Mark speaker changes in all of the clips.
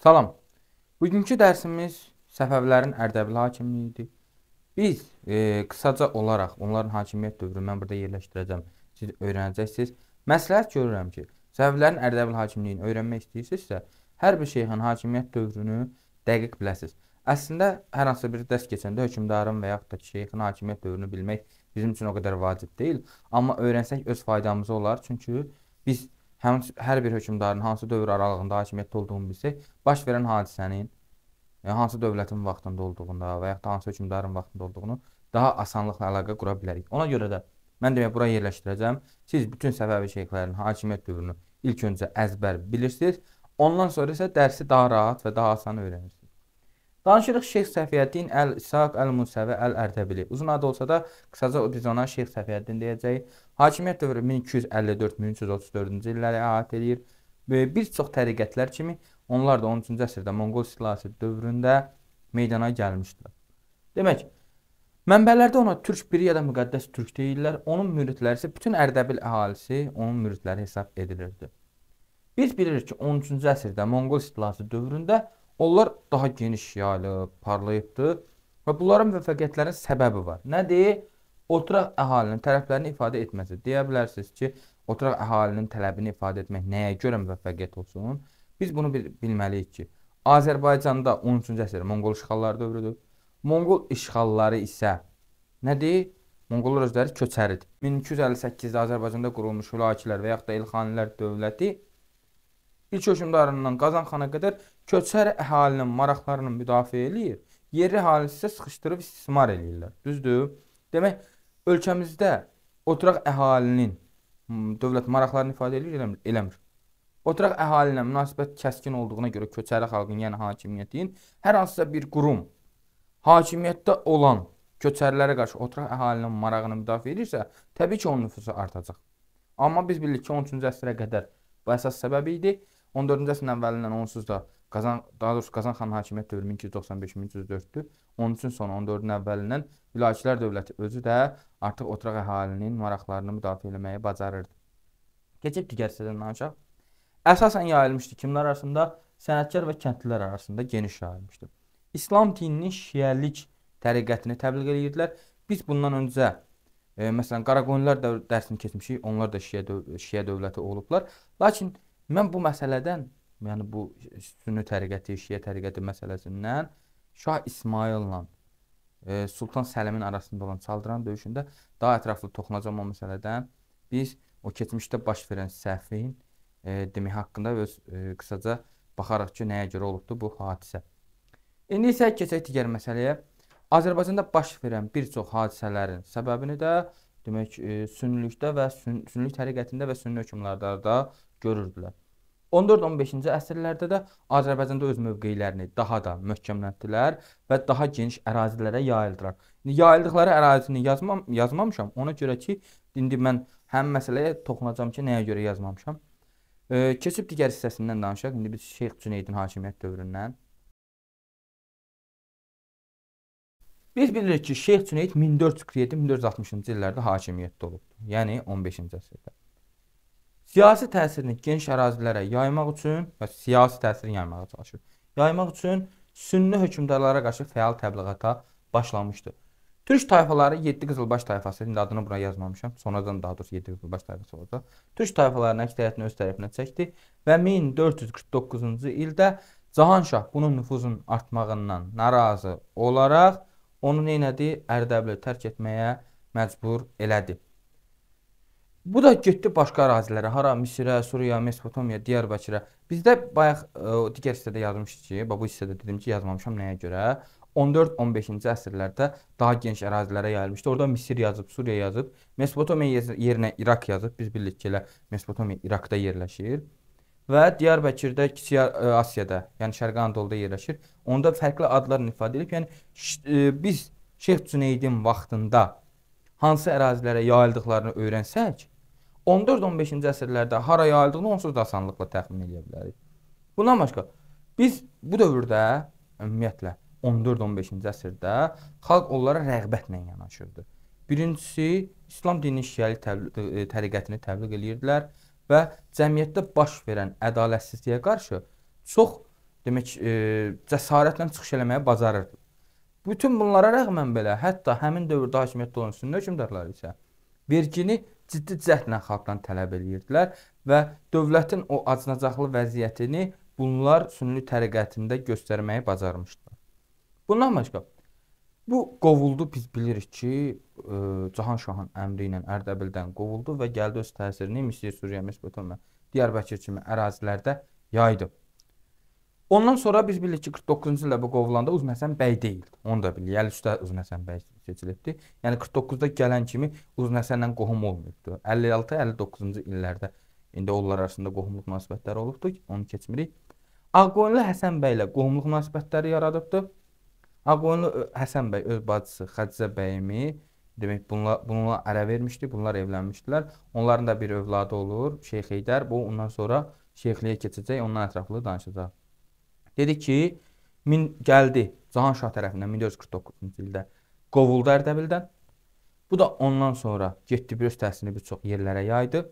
Speaker 1: Salam. Bugünkü dərsimiz Səfəvilərin Ərdəbil hakimliyi idi. Biz e, qısaca olaraq onların hakimiyyət dövrünü mən burada yerləşdirəcəm. Siz öyrənəcəksiniz. Məsləhət görürəm ki, Səfəvilərin Ərdəbil hakimliyini öyrənmək istəyirsinizsə, hər bir şeyxin hakimiyyət dövrünü dəqiq biləsiniz. Əslində hər hansı bir dərs keçəndə hökmdarın və yaxud da şeyxin hakimiyyət dövrünü bilmək bizim üçün o qədər vacib deyil, amma öyrənsək öz faydamıza olar. Çünki biz həmin hər bir hökmdarın hansı dövr aralığında hakimiyyətdə olduğunu bilsək, baş verən hadisənin yəni hansı dövlətin vaxtında olduğunda və ya da hansı hökmdarın vaxtında olduğunu daha asanlıqla əlaqə qura bilərik. Ona görə də mən demək bura yerləşdirəcəm. Siz bütün Səfəvi şeyxlərinin hakimiyyət dövrünü ilk öncə əzbər bilirsiniz. Ondan sonra isə dərsi daha rahat və daha asan öyrənirsiniz. Danışırıq Şeyx Səfiyyəddin Əl-İsaq Əl-Musəvi Əl-Ərdəbili. Uzun adı olsa da qısaca biz ona Şeyx Səfiyyəddin deyəcəyik. Hakimiyyət dövrü 1254-1334-cü illəri əhatə eləyir. Bir çox təriqətlər kimi onlar da 13-cü əsrdə Monqol silsilası dövründə meydana gəlmişdilər. Demək, mənbələrdə ona türk biri ya da müqəddəs türk deyirlər. Onun müridləri isə bütün Ərdəbil əhalisi onun müridləri hesab edilirdi. Biz bilirik ki, 13-cü əsrdə Monqol silsilası dövründə Onlar daha geniş yayılıb, parlayıbdır və bunların müvəffəqiyyətlərin səbəbi var. Nədir? Oturaq əhalinin tələblərini ifadə etməsi. Deyə bilərsiniz ki, oturaq əhalinin tələbini ifadə etmək nəyə görə müvəffəqiyyət olsun? Biz bunu bil bilməliyik ki, Azərbaycanda 13-cü əsr Monqol işğalları dövrüdür. Monqol işğalları isə nədir? Monqollar özləri köçəridir. 1258-də Azərbaycanda qurulmuş Hülakilər və yaxud da Elxanilər dövləti ilk hökmdarından Qazanxana qədər köçər əhalinin maraqlarını müdafiə eləyir, yerli əhalisi isə sıxışdırıb istismar eləyirlər. Düzdür? Demək, ölkəmizdə oturaq əhalinin dövlət maraqlarını ifadə eləyir, eləmir. Oturaq əhalinə münasibət kəskin olduğuna görə köçəri xalqın, yəni hakimiyyətin hər hansısa bir qurum hakimiyyətdə olan köçərilərə qarşı oturaq əhalinin marağını müdafiə edirsə, təbii ki, onun nüfuzu artacaq. Amma biz bilirik ki, 13-cü əsrə qədər bu əsas səbəb idi. 14-cü əsrin əvvəlindən onsuz da Qazan, daha doğrusu Qazan xan hakimiyyət dövrü 1295-1304-dür. Onun üçün sonra 14-ün əvvəlindən Vilayətçilər dövləti özü də artıq oturaq əhalinin maraqlarını müdafiə etməyi bacarırdı. Keçib digər sədənlənəcək. Əsasən yayılmışdı kimlər arasında? Sənətkar və kəndlilər arasında geniş yayılmışdı. İslam dininin şiəlik təriqətini təbliğ edirdilər. Biz bundan öncə e, məsələn Qaraqoyunlar dərsini keçmişik. Onlar da şiə döv şiə dövləti olublar. Lakin mən bu məsələdən yəni bu Sünni təriqəti, Şiə təriqəti məsələsindən Şah İsmaillə e, Sultan Səlimin arasında olan Çaldıran döyüşündə daha ətraflı toxunacağam o məsələdən. Biz o keçmişdə baş verən səhvin e, demək haqqında öz e, qısaca baxaraq ki, nəyə görə olubdu bu hadisə. İndi isə keçək digər məsələyə. Azərbaycanda baş verən bir çox hadisələrin səbəbini də demək e, sünnilikdə və sün, sünnilik təriqətində və sünni hökmlərdə görürdülər. 14-15-ci əsrlərdə də Azərbaycanda öz mövqeylərini daha da möhkəmlətdilər və daha geniş ərazilərə yayıldılar. İndi yayıldıqları ərazini yazmam yazmamışam. Ona görə ki, indi mən həm məsələyə toxunacam ki, nəyə görə yazmamışam. E, keçib digər hissəsindən danışaq. İndi biz Şeyx Cüneydin hakimiyyət dövründən. Biz bilirik ki, Şeyx Cüneyd 1447-1460-cı illərdə hakimiyyətdə olub. Yəni 15-ci əsrdə. Siyasi təsirini geniş ərazilərə yaymaq üçün və siyasi təsirini yaymağa çalışır. Yaymaq üçün sünni hökmdarlara qarşı fəal təbliğata başlamışdı. Türk tayfaları 7 qızılbaş tayfası, indi adını bura yazmamışam, sonradan daha doğrusu 7 qızılbaş tayfası olacaq. Türk tayfalarının əksəriyyətini öz tərəfinə çəkdi və 1449-cu ildə Cahanşah bunun nüfuzun artmağından narazı olaraq onu nə etdi? Ərdəbili tərk etməyə məcbur elədi. Bu da getdi başqa ərazilərə, hara Misirə, Suriya, Mesopotomiya, Diyarbəkirə. Bizdə bayaq e, o digər hissədə yazmışdı ki, bax bu hissədə dedim ki, yazmamışam nəyə görə? 14-15-ci əsrlərdə daha geniş ərazilərə yayılmışdı. Orda Misir yazıb, Suriya yazıb, Mesopotomiya yerinə İraq yazıb. Biz bilirik ki, elə Mesopotomiya İraqda yerləşir və Diyarbəkirdə Kiçik e, Asiyada, yəni Şərqi Anadoluda yerləşir. Onda fərqli adlarla ifadə edilib. Yəni e, biz Şeyx Cüneydin vaxtında hansı ərazilərə yayıldıqlarını öyrənsək, 14-15-ci əsrlərdə hara yayıldığını onsuz da asanlıqla təxmin edə bilərik. Bundan başqa biz bu dövrdə ümumiyyətlə 14-15-ci əsrdə xalq onlara rəğbətlə yanaşırdı. Birincisi İslam dininin şiəli təbliğ, e, təriqətini təbliğ eləyirdilər və cəmiyyətdə baş verən ədalətsizliyə qarşı çox demək e, cəsarətlə çıxış eləməyə bacarırdı. Bütün bunlara rəğmən belə hətta həmin dövrdə hakimiyyətdə olan sünni hökmdarları isə vergini ciddi cəhdlə xalqdan tələb eləyirdilər və dövlətin o acınacaqlı vəziyyətini bunlar Sünni təriqətində göstərməyi bacarmışdılar. Bundan başqa bu qovuldu biz bilirik ki, ə, e, Cahan şahın əmri ilə Ərdəbildən qovuldu və gəldi öz təsirini Misir, Suriya, Mesopotamya, Diyarbəkir kimi ərazilərdə yaydı. Ondan sonra biz bilirik ki 49-cu ildə bu qovulanda Uzun Həsən bəy deyildi. Onu da bilirik. Əli üstə Uzun Həsən bəy seçilibdi. Yəni 49-da gələn kimi Uzun Həsənlə qohum olmayıbdı. 56-59-cu illərdə indi onlar arasında qohumluq münasibətləri olubdu. Onu keçmirik. Ağqoyunlu Həsən bəy ilə qohumluq münasibətləri yaradıbdı. Ağqoyunlu e, Həsən bəy öz bacısı Xədicə bəyimi demək bunla bununla ərə vermişdi. Bunlar evlənmişdilər. Onların da bir övladı olur, Şeyx Heydər. Bu ondan sonra şeyxliyə keçəcək. Ondan ətraflı danışacağıq. Dedi ki, min gəldi Cahanşah tərəfindən 1449-cu ildə qovuldu Ərdəbildən. Bu da ondan sonra getdi bir öz təhsilini bir çox yerlərə yaydı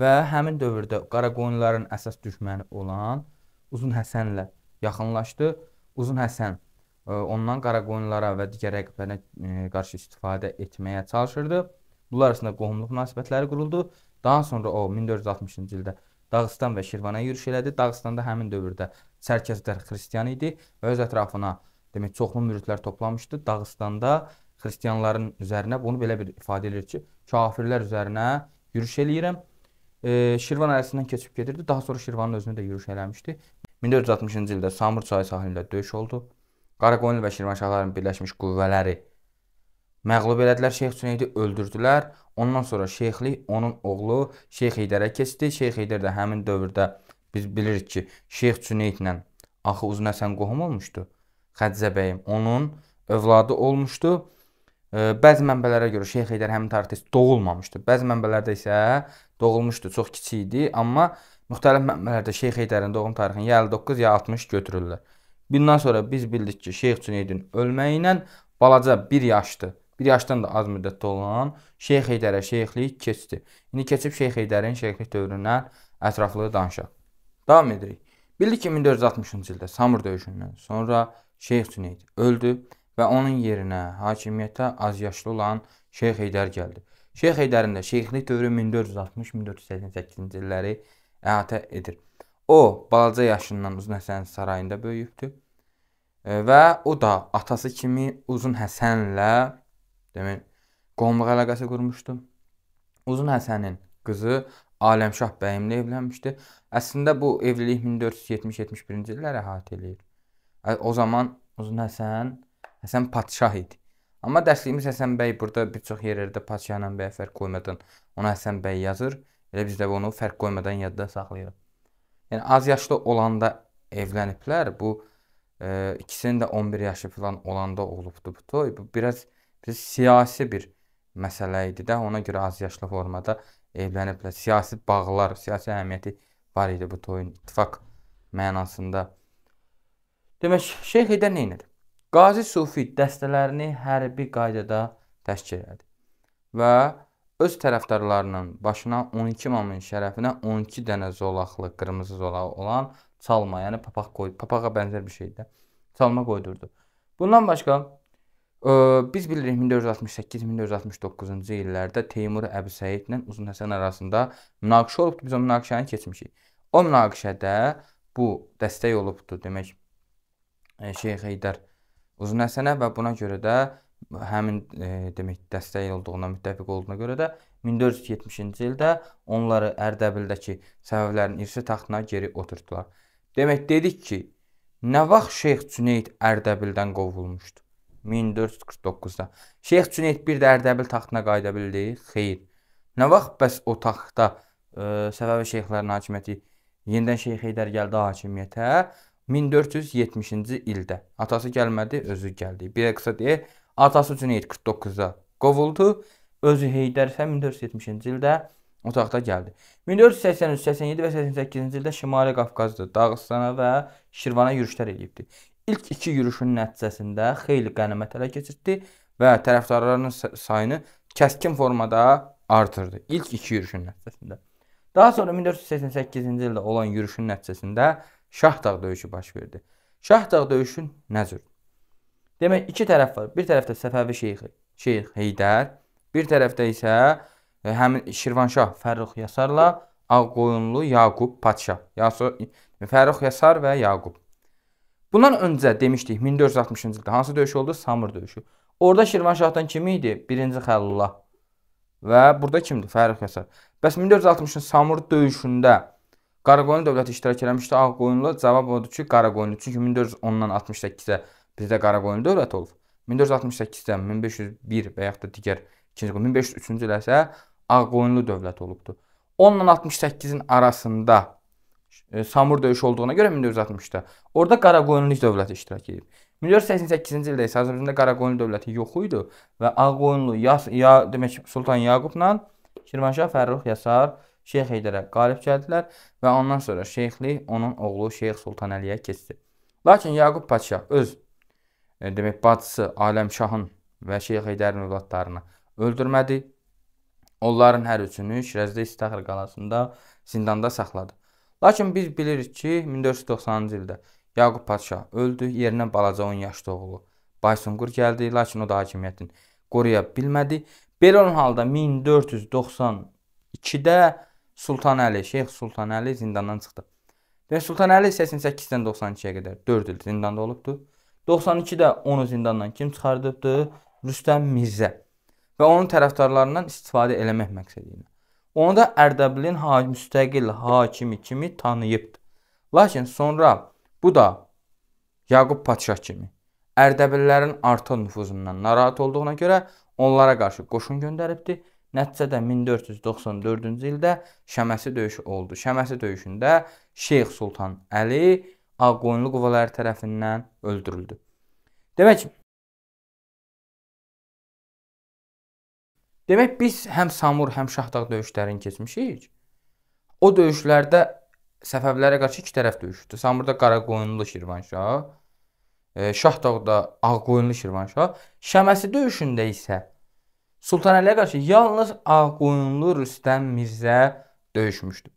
Speaker 1: və həmin dövrdə Qaraqoyunluların əsas düşməni olan Uzun Həsənlə yaxınlaşdı. Uzun Həsən e, ondan Qaraqoyunlara və digər rəqiblərinə e, qarşı istifadə etməyə çalışırdı. Bunlar arasında qohumluq münasibətləri quruldu. Daha sonra o 1460-cı ildə Dağıstan və Şirvana yürüş elədi. Dağıstanda həmin dövrdə sərkəsi də xristian idi və öz ətrafına demək çoxlu müridlər toplanmışdı. Dağıstanda xristianların üzərinə bunu belə bir ifadə edir ki, kafirlər üzərinə yürüş eləyirəm. E, Şirvan ərazisindən keçib gedirdi. Daha sonra Şirvanın özünü də yürüş eləmişdi. 1460-cı ildə Samur çayı sahilində döyüş oldu. Qaraqoyunlu və Şirvan şahlarının birləşmiş qüvvələri məğlub elədilər. Şeyx Süneydi öldürdülər. Ondan sonra şeyxlik onun oğlu Şeyx Heydərə keçdi. Şeyx Heydər də həmin dövrdə Biz bilirik ki, Şeyx Cüneydlə axı Uzunəsən qohum olmuşdu. Xədzə bəyim onun övladı olmuşdu. Bəzi mənbələrə görə Şeyx Heydər həmin tarixdə doğulmamışdı. Bəzi mənbələrdə isə doğulmuşdu, çox kiçik idi, amma müxtəlif mənbələrdə Şeyx Heydərin doğum tarixini ya 59 ya 60 götürürlər. Bundan sonra biz bildik ki, Şeyx Cüneydin ölməyi ilə balaca 1 yaşlı, 1 yaşdan da az müddətdə olan Şeyx Heydərə şeyxlik keçdi. İndi keçib Şeyx Heydərin şeyxlik dövründən ətraflı danışaq. Davam edirik. Bildik ki, 1460-cı ildə Samur döyüşündən sonra Şeyx Cüneyd öldü və onun yerinə hakimiyyətə azyaşlı olan Şeyx Heydər gəldi. Şeyx Heydərin də şeyxlik dövrü 1460-1488-ci illəri əhatə edir. O, balaca yaşından Uzun Həsənin sarayında böyüyübdü e, və o da atası kimi Uzun Həsənlə demək qonluq əlaqəsi qurmuşdu. Uzun Həsənin qızı Aləmşah bəyimlə evlənmişdi. Əslində bu evlilik 1470-71-ci illəri əhatə eləyir. O zaman Uzun Həsən Həsən padşah idi. Amma dərsliyimiz Həsən bəy burada bir çox yerlərdə padşah ilə bəy fərq qoymadan ona Həsən bəy yazır. Elə biz də onu fərq qoymadan yadda saxlayırıq. Yəni az yaşlı olanda evləniblər. Bu e, ikisinin də 11 yaşı filan olanda olubdu bu toy. Bu biraz biraz siyasi bir məsələ idi də ona görə az yaşlı formada evləniblər. Siyasi bağlar, siyasi əhəmiyyəti var idi bu toyun ittifaq mənasında. Demək, Şeyx Heydər nə etdi? Qazi Sufi dəstələrini hərbi qaydada təşkil etdi və öz tərəfdarlarının başına 12 imamın şərəfinə 12 dənə zolaqlı, qırmızı zolağı olan çalma, yəni papaq qoy, papağa bənzər bir şeydir. Çalma qoydurdu. Bundan başqa Biz bilirik 1468-1469-cu illərdə Teymur Əbisəyid ilə Uzun Həsən arasında münaqişə olubdu. Biz o münaqişəni keçmişik. O münaqişədə bu dəstək olubdu. Demək e, Şeyx Heydər Uzun Həsənə və buna görə də həmin e, demək dəstək olduğuna, müttəfiq olduğuna görə də 1470-ci ildə onları Ərdəbildəki Səfəvilərin irsi taxtına geri oturtdular. Demək dedik ki, nə vaxt Şeyx Cüneyd Ərdəbildən qovulmuşdu? 1449-da. Şeyx Cüneyd bir də Ərdəbil taxtına qayıda bildi? Xeyr. Nə vaxt bəs o taxta ə, e, Səfəvi şeyxlərin hakimiyyəti yenidən Şeyx Heydər gəldi hakimiyyətə? 1470-ci ildə. Atası gəlmədi, özü gəldi. Bir qısa deyək, atası Cüneyd 49-da qovuldu. Özü Heydər isə 1470-ci ildə o taxta gəldi. 1483, 87 və 88-ci ildə Şimali Qafqazda, Dağıstana və Şirvana yürüşlər eləyibdi ilk iki yürüşün nəticəsində xeyli qənimət ələ keçirtdi və tərəfdarlarının sayını kəskin formada artırdı. İlk iki yürüşün nəticəsində. Daha sonra 1488-ci ildə olan yürüşün nəticəsində Şahdağ döyüşü baş verdi. Şahdağ döyüşü nə cür? Demək iki tərəf var. Bir tərəfdə Səfəvi şeyxi, Şeyx Heydər, bir tərəfdə isə e, həmin Şirvanşah Fərrux Yasarla Ağqoyunlu Yaqub Padşah. Yasur Fərrux Yasar və Yaqub Bundan öncə demişdik 1460-cı ildə hansı döyüş oldu? Samur döyüşü. Orada Şirvanşahdan kim idi? 1-ci Xəlilullah. Və burada kimdir? Fərix Yasar. Bəs 1460-cı Samur döyüşündə Qaraqoyunlu dövləti iştirak eləmişdi. Ağqoyunlu cavab odur ki, Qaraqoyunlu. Çünki 1410-dan 68-ə bizdə Qaraqoyunlu dövlət olub. 1468-dən 1501 və yaxud da digər 2-ci 1503-cü ilə isə Ağqoyunlu dövlət olubdu. 10-la 68-in arasında Samur döyüşü olduğuna görə 1460-da. Orda Qaraqoyunluq dövləti iştirak edib. 1488-ci ildə isə Azərbaycanda Qaraqoyunlu dövləti yox idi və Ağqoyunlu ya, ya demək Sultan Yaqubla Şirvanşah Fərrux Yasar Şeyx Heydərə qalib gəldilər və ondan sonra şeyxlik onun oğlu Şeyx Sultan Əliyə keçdi. Lakin Yaqub padşah öz e, demək bacısı Aləmşahın və Şeyx Heydərin övladlarını öldürmədi. Onların hər üçünü Şirəzdə İstaxır qalasında zindanda saxladı. Lakin biz bilirik ki, 1490-cı ildə Yaqub padşah öldü, yerinə balaca 10 yaşlı oğlu Baysunqur gəldi, lakin o da hakimiyyətin qoruya bilmədi. Belə olan halda 1492-də Sultan Əli, Şeyx Sultan Əli zindandan çıxdı. Və Sultan Əli 88-dən 92-yə qədər 4 il zindanda olubdu. 92-də onu zindandan kim çıxardıbdı? Rüstəm Mirzə və onun tərəfdarlarından istifadə eləmək məqsədi ilə. Onu da Ərdəbilin ha müstəqil hakimi kimi tanıyıbdır. Lakin sonra bu da Yaqub padşah kimi Ərdəbillərin artan nüfuzundan narahat olduğuna görə onlara qarşı qoşun göndəribdi. Nəticədə 1494-cü ildə Şəməsi döyüşü oldu. Şəməsi döyüşündə Şeyx Sultan Əli Ağqoyunlu qüvvələri tərəfindən öldürüldü. Demək, Demək biz həm Samur, həm Şahdağ döyüşlərini keçmişik. O döyüşlərdə Səfəvilərə qarşı iki tərəf döyüşdü. Samurda Qaraqoyunlu Şirvanşah, e, Şahdağda Ağqoyunlu Şirvanşah. Şəməsi döyüşündə isə Sultan Əliyə qarşı yalnız Ağqoyunlu Rüstəm Mirzə döyüşmüşdü.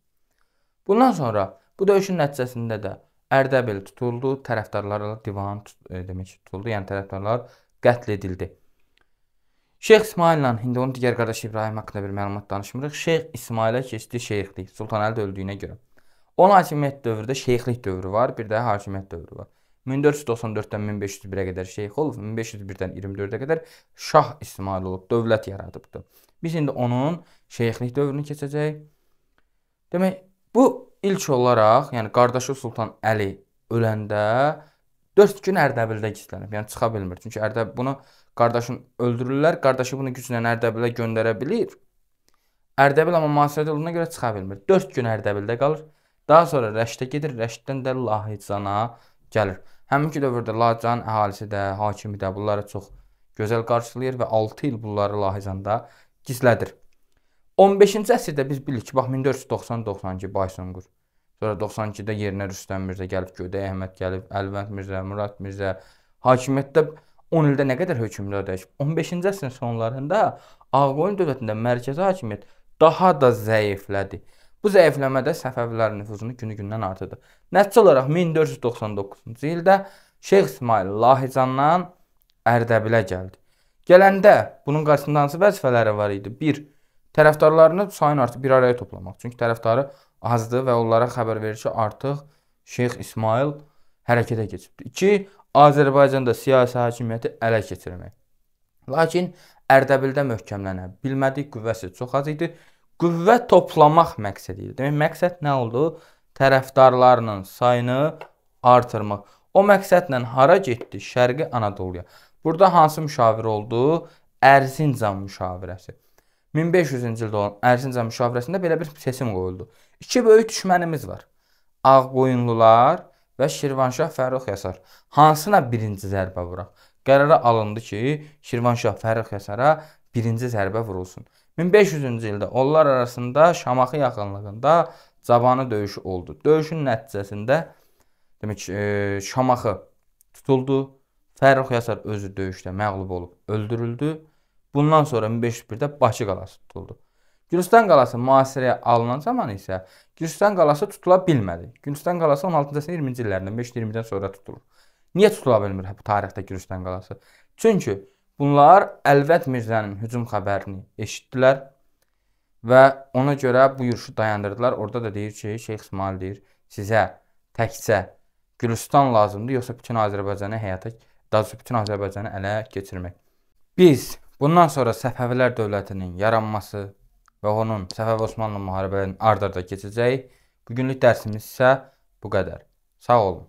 Speaker 1: Bundan sonra bu döyüşün nəticəsində də Ərdəbil tutuldu, tərəfdarlarla divan tut e, demək tutuldu, yəni tərəfdarlar qətl edildi. Şeyx İsmaillə indi onun digər qardaşı İbrahim haqqında bir məlumat danışmırıq. Şeyx İsmailə keçdi şeyxlik. Sultanəli də öldüyünə görə. Onun hakimiyyət dövründə şeyxlik dövrü var, bir də hakimiyyət dövrü var. 1494-dən 1501-ə qədər şeyx olub, 1501-dən 24-ə qədər Şah İsmail olub, dövlət yaradıbdı. Biz indi onun şeyxlik dövrünü keçəcəyik. Demək, bu ilk olaraq, yəni qardaşı Sultan Əli öləndə 4 gün Ərdəbildə gizlənib, yəni çıxa bilmir. Çünki Ərdəbil bunu qardaşını öldürürlər. Qardaşı bunu güclə Ərdəbilə göndərə bilir. Ərdəbil amma mühasirədə olduğuna görə çıxa bilmir. 4 gün Ərdəbildə qalır. Daha sonra Rəşdə gedir. Rəşddən də Lahicana gəlir. Həminki dövrdə Lahican əhalisi də, hakimi də bunları çox gözəl qarşılayır və 6 il bunları Lahicanda gizlədir. 15-ci əsrdə biz bilirik ki, bax 1490-92 Baysunqur. Sonra 92-də yerinə Rüstəm Mirzə gəlib, Gödə Əhməd gəlib, Əlvənd Mirzə, Murad Mirzə hakimiyyətdə 10 ildə nə qədər hökmdar dəyişib? 15-ci əsrin sonlarında Ağqoyun dövlətində mərkəzi hakimiyyət daha da zəiflədi. Bu zəifləmədə Səfəvilər nüfuzunu günü-gündən artırdı. Nəticə olaraq 1499-cu ildə Şeyx İsmail Lahıcandan Ərdəbilə gəldi. Gələndə bunun qarşısında hansı vəzifələri var idi? 1. Tərəfdarlarını sayın artıq bir araya toplamaq. Çünki tərəfdarı azdı və onlara xəbər verir ki, artıq Şeyx İsmail hərəkətə keçibdi. 2. Azərbaycanda siyasi hakimiyyəti ələ keçirmək. Lakin Ərdəbildə möhkəmlənə bilmədi, qüvvəsi çox az idi. Qüvvə toplamaq məqsədi idi. Demək, məqsəd nə oldu? Tərəfdarlarının sayını artırmaq. O məqsədlə hara getdi? Şərqi Anadoluya. Burada hansı müşavir oldu? Ərzincan müşavirəsi. 1500-cü ildə olan Ərzincan müşavirəsində belə bir seçim qoyuldu. İki böyük düşmənimiz var. Ağqoyunlular və və Şirvanşah Fərrux Yasar hansına birinci zərbə vuraq? Qərara alındı ki, Şirvanşah Fərrux Yasara birinci zərbə vurulsun. 1500-cü ildə onlar arasında Şamaxı yaxınlığında Cavanı döyüşü oldu. Döyüşün nəticəsində demək e, Şamaxı tutuldu. Fərrux Yasar özü döyüşdə məğlub olub öldürüldü. Bundan sonra 1501-də Bakı qalası tutuldu. Gürcüstan qalası mühasirəyə alınan zaman isə Gürcüstan qalası tutula bilmədi. Gürcüstan qalası 16-cı əsrin 20-ci illərindən 5-20-dən sonra tutulur. Niyə tutula bilmir bu tarixdə Gürcüstan qalası? Çünki bunlar Əlvət Mirzənin hücum xəbərini eşitdilər və ona görə bu yürüşü dayandırdılar. Orada da deyir ki, Şeyx İsmail deyir, sizə təkcə Gürcüstan lazımdır, yoxsa bütün Azərbaycanı həyata, daha doğrusu bütün Azərbaycanı ələ keçirmək. Biz bundan sonra Səfəvilər dövlətinin yaranması və onun Səfəvi Osmanlı müharibələrinin ard-arda keçəcəyi. Bugünlük dərsimiz isə bu qədər. Sağ olun.